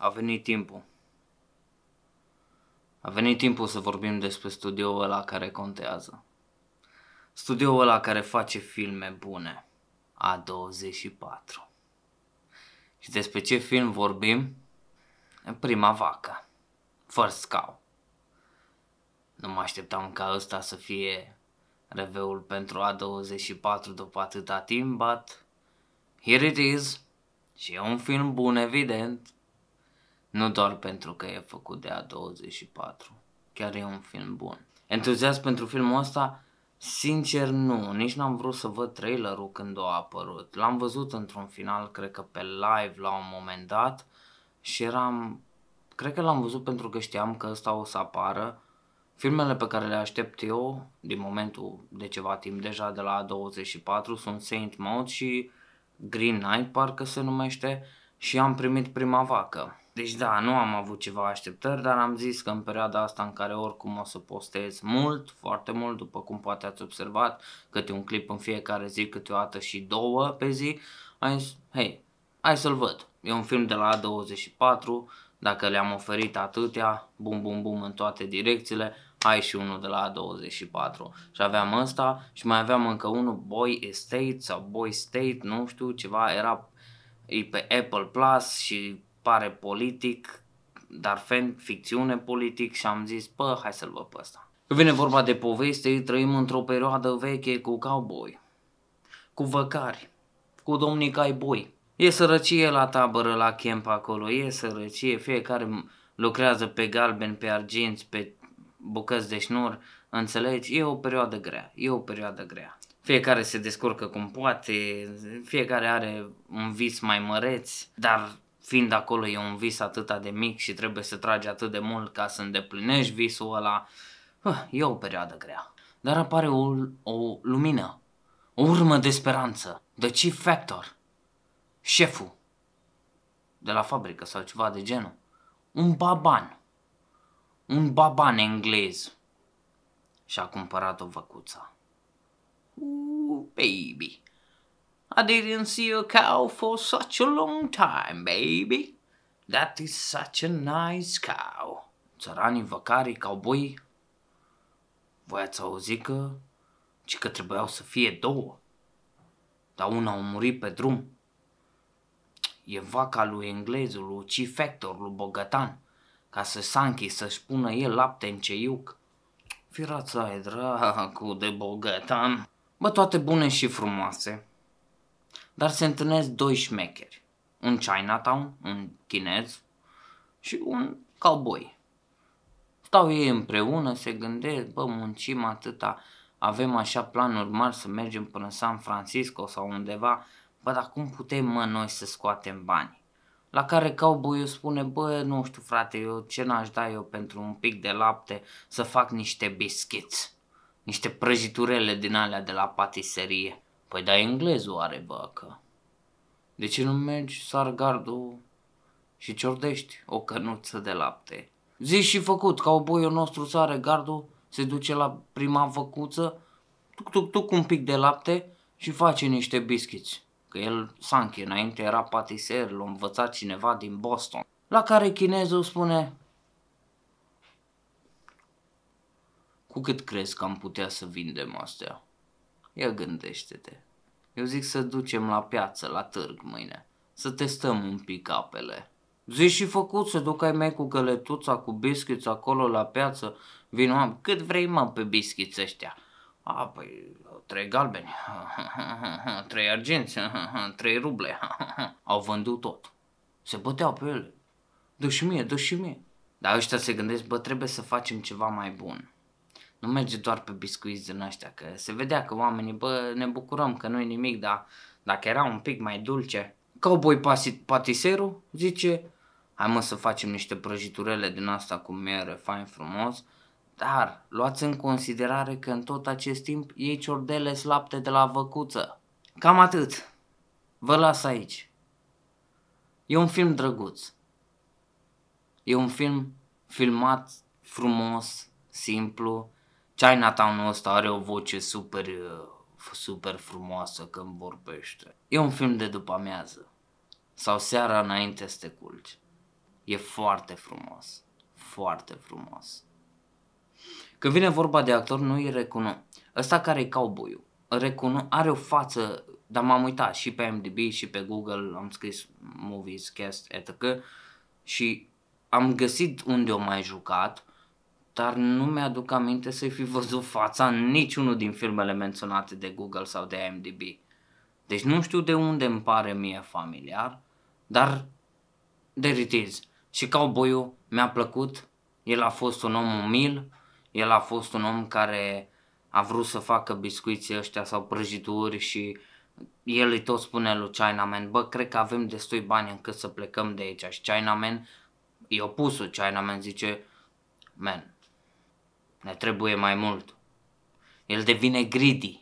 a venit timpul. A venit timpul să vorbim despre studioul ăla care contează. Studioul ăla care face filme bune. A24. Și despre ce film vorbim? Prima vacă. First Cow. Nu mă așteptam ca ăsta să fie reveul pentru A24 după atâta timp, but here it is. Și e un film bun, evident. Nu doar pentru că e făcut de A24. Chiar e un film bun. Entuziasm pentru filmul ăsta? Sincer nu, nici n-am vrut să văd trailerul când a apărut. L-am văzut într-un final, cred că pe live la un moment dat și eram... Cred că l-am văzut pentru că știam că ăsta o să apară. Filmele pe care le aștept eu, din momentul de ceva timp deja de la 24, sunt Saint Maud și Green Knight, parcă se numește, și am primit prima vacă. Deci da, nu am avut ceva așteptări, dar am zis că în perioada asta în care oricum o să postez mult, foarte mult, după cum poate ați observat, câte un clip în fiecare zi, o dată și două pe zi, am zis, hei, hai să-l văd. E un film de la 24 dacă le-am oferit atâtea, bum bum bum în toate direcțiile, ai și unul de la 24 și aveam ăsta și mai aveam încă unul Boy Estate sau Boy State, nu știu, ceva, era e pe Apple Plus și pare politic, dar fan ficțiune politic și am zis, pă, hai să-l văd pe ăsta. vine vorba de poveste, trăim într-o perioadă veche cu cowboy, cu văcari, cu domnii caiboi. E sărăcie la tabără, la camp acolo, e sărăcie, fiecare lucrează pe galben, pe arginți, pe bucăți de șnur, înțelegi? E o perioadă grea, e o perioadă grea. Fiecare se descurcă cum poate, fiecare are un vis mai măreț, dar fiind acolo e un vis atât de mic și trebuie să tragi atât de mult ca să îndeplinești visul ăla, e o perioadă grea. Dar apare o, o lumină, o urmă de speranță, de chief factor, șeful de la fabrică sau ceva de genul, un baban, un baban englez și a cumpărat o văcuță. Ooh, baby! I didn't see a cow for such a long time, baby. That is such a nice cow. Țăranii văcarii, cowboy, voi ați auzit că, ci că trebuiau să fie două, dar una a murit pe drum. E vaca lui englezul, lui Cifector, lui Bogătan, ca să Sanchi să-și pună el lapte în ceiuc. Firața e dracu de Bogătan. Bă, toate bune și frumoase, dar se întâlnesc doi șmecheri, un Chinatown, un chinez și un cowboy. Stau ei împreună, se gândesc, bă, muncim atâta, avem așa planuri mari să mergem până San Francisco sau undeva, bă, dar cum putem, mă, noi să scoatem bani? La care cowboy spune, bă, nu știu frate, eu ce n-aș da eu pentru un pic de lapte să fac niște biscuiți, niște prăjiturele din alea de la patiserie. Păi da, englezul are bacă. De ce nu mergi gardul și ciordești o cănuță de lapte? Zi și făcut, ca oboiul nostru sare gardul, se duce la prima făcuță, tuc, tuc, tuc, un pic de lapte și face niște biscuiți. Că el, Sanche, înainte era patiser, l-a învățat cineva din Boston. La care chinezul spune, cu cât crezi că am putea să vindem astea? Ia gândește-te. Eu zic să ducem la piață, la târg mâine. Să testăm un pic apele. Zici și făcut să duc ai mei cu găletuța, cu biscuiți acolo la piață. Vin am, cât vrei mă pe biscuiți ăștia? A, păi, trei galbeni, trei argenți, trei ruble. Au vândut tot. Se băteau pe ele. Dă și mie, dă și mie. Dar ăștia se gândesc, bă, trebuie să facem ceva mai bun. Nu merge doar pe biscuiți din ăștia, că se vedea că oamenii, bă, ne bucurăm că nu-i nimic, dar dacă era un pic mai dulce. Cowboy patiserul zice, hai mă să facem niște prăjiturele din asta cu mere, fain frumos, dar luați în considerare că în tot acest timp iei ciordele slapte de la văcuță. Cam atât. Vă las aici. E un film drăguț. E un film filmat frumos, simplu, Chinatown-ul ăsta are o voce super, uh, super frumoasă când vorbește. E un film de după amiază sau seara înainte să te culci. E foarte frumos, foarte frumos. Când vine vorba de actor, nu îi recunosc. Ăsta care e cowboy recunosc, are o față, dar m-am uitat și pe MDB și pe Google, am scris movies, cast, etc. Și am găsit unde o mai jucat dar nu mi-aduc aminte să-i fi văzut fața în niciunul din filmele menționate de Google sau de IMDb. Deci nu știu de unde îmi pare mie familiar, dar there it is. Și cowboy mi-a plăcut, el a fost un om umil, el a fost un om care a vrut să facă biscuiții ăștia sau prăjituri și el îi tot spune lui Chinaman, bă, cred că avem destui bani încât să plecăm de aici. Și Chinaman e opusul, Chinaman zice, man, ne trebuie mai mult. El devine greedy,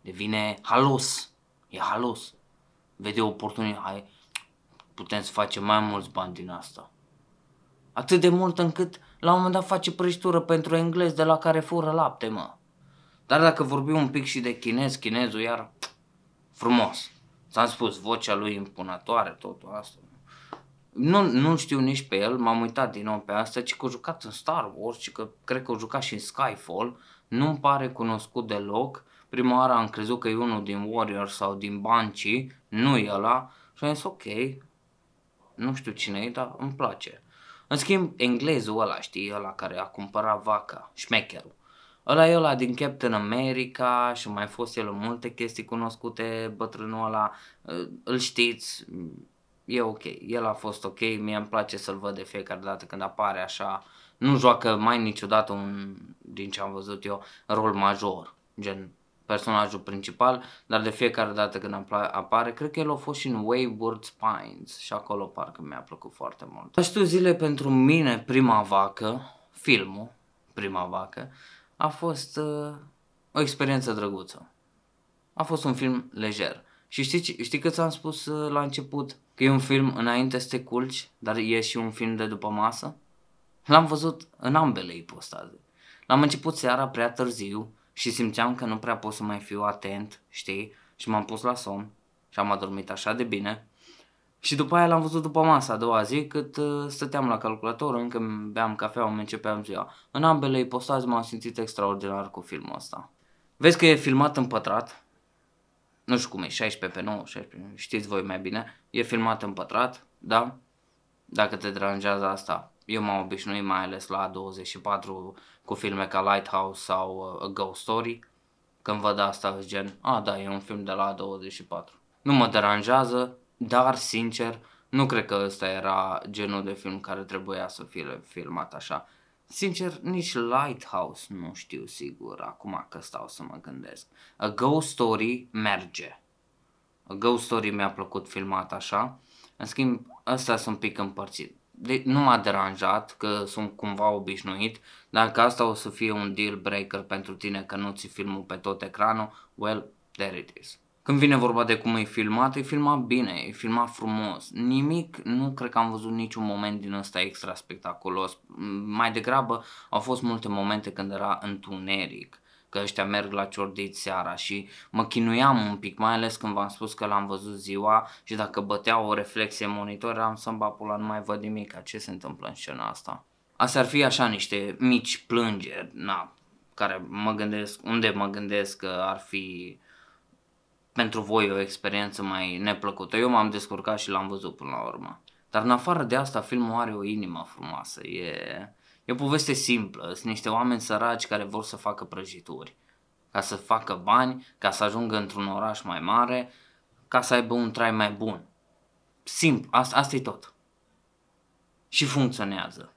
devine halos, e halos. Vede oportunitate, putem să facem mai mulți bani din asta. Atât de mult încât la un moment dat face prăjitură pentru englez de la care fură lapte, mă. Dar dacă vorbim un pic și de chinez, chinezul iar frumos. S-am spus, vocea lui impunătoare, totul asta nu, nu știu nici pe el, m-am uitat din nou pe asta, ci că a jucat în Star Wars și că cred că a jucat și în Skyfall, nu-mi pare cunoscut deloc, prima oară am crezut că e unul din Warrior sau din Banci, nu e ăla, și am zis ok, nu știu cine e, dar îmi place. În schimb, englezul ăla, știi, ăla care a cumpărat vaca, șmecherul, Ăla e ăla din Captain America și mai fost el în multe chestii cunoscute, bătrânul ăla, îl știți, e ok, el a fost ok, mie îmi place să-l văd de fiecare dată când apare așa, nu joacă mai niciodată un, din ce am văzut eu, rol major, gen personajul principal, dar de fiecare dată când apare, cred că el a fost și în Wayward Pines și acolo parcă mi-a plăcut foarte mult. Aș tu zile pentru mine, prima vacă, filmul, prima vacă, a fost uh, o experiență drăguță. A fost un film lejer. Și știi, știi că ți-am spus uh, la început? Că e un film înainte să te culci, dar e și un film de după masă? L-am văzut în ambele ipostaze. L-am început seara prea târziu și simțeam că nu prea pot să mai fiu atent, știi? Și m-am pus la somn și am adormit așa de bine. Și după aia l-am văzut după masa a doua zi, cât uh, stăteam la calculator, încă beam cafea, îmi începeam ziua. În ambele ipostaze m-am simțit extraordinar cu filmul ăsta. Vezi că e filmat în pătrat, nu știu cum e, 16 pe 9, 16, știți voi mai bine, e filmat în pătrat, da? Dacă te deranjează asta, eu m-am obișnuit mai ales la 24 cu filme ca Lighthouse sau uh, A Ghost Story, când văd asta, gen, a, da, e un film de la 24. Nu mă deranjează, dar, sincer, nu cred că ăsta era genul de film care trebuia să fie filmat așa. Sincer, nici Lighthouse nu știu sigur acum că stau să mă gândesc. A Ghost Story merge. A Ghost Story mi-a plăcut filmat așa. În schimb, ăsta sunt un pic împărțit. De, nu m-a deranjat că sunt cumva obișnuit, dacă asta o să fie un deal breaker pentru tine că nu ți filmul pe tot ecranul, well, there it is. Când vine vorba de cum e filmat, e filmat bine, e filmat frumos. Nimic, nu cred că am văzut niciun moment din ăsta extra spectaculos. Mai degrabă au fost multe momente când era întuneric că ăștia merg la ciordit seara și mă chinuiam un pic, mai ales când v-am spus că l-am văzut ziua și dacă bătea o reflexie în monitor, am să-mi bapula, nu mai văd nimic, ce se întâmplă în scena asta. Astea ar fi așa niște mici plângeri, na, care mă gândesc, unde mă gândesc că ar fi pentru voi o experiență mai neplăcută. Eu m-am descurcat și l-am văzut până la urmă. Dar în afară de asta, filmul are o inimă frumoasă. E, e o poveste simplă. Sunt niște oameni săraci care vor să facă prăjituri. Ca să facă bani, ca să ajungă într-un oraș mai mare, ca să aibă un trai mai bun. Simplu, asta, asta e tot. Și funcționează.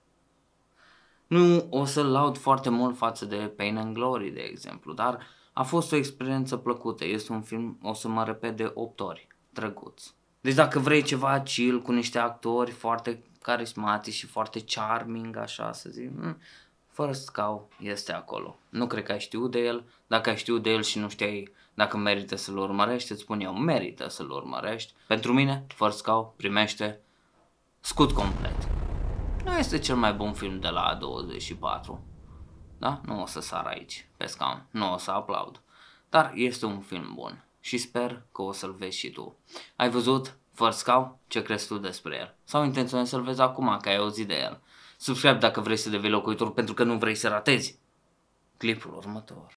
Nu o să laud foarte mult față de Pain and Glory, de exemplu, dar uh, a fost o experiență plăcută, este un film, o să mă repet de 8 ori, drăguț. Deci dacă vrei ceva chill cu niște actori foarte carismatici și foarte charming, așa să zic, mm, First Cow este acolo. Nu cred că ai știut de el. Dacă ai știut de el și nu știai dacă merită să-l urmărești, îți spun eu, merită să-l urmărești. Pentru mine, First Cow primește scut complet. Nu este cel mai bun film de la A24, da? Nu o să sar aici, pe scaun, nu o să aplaud. Dar este un film bun și sper că o să-l vezi și tu. Ai văzut First Cow? Ce crezi tu despre el? Sau intenționezi să-l vezi acum, că ai auzit de el? Subscribe dacă vrei să devii locuitor pentru că nu vrei să ratezi clipul următor.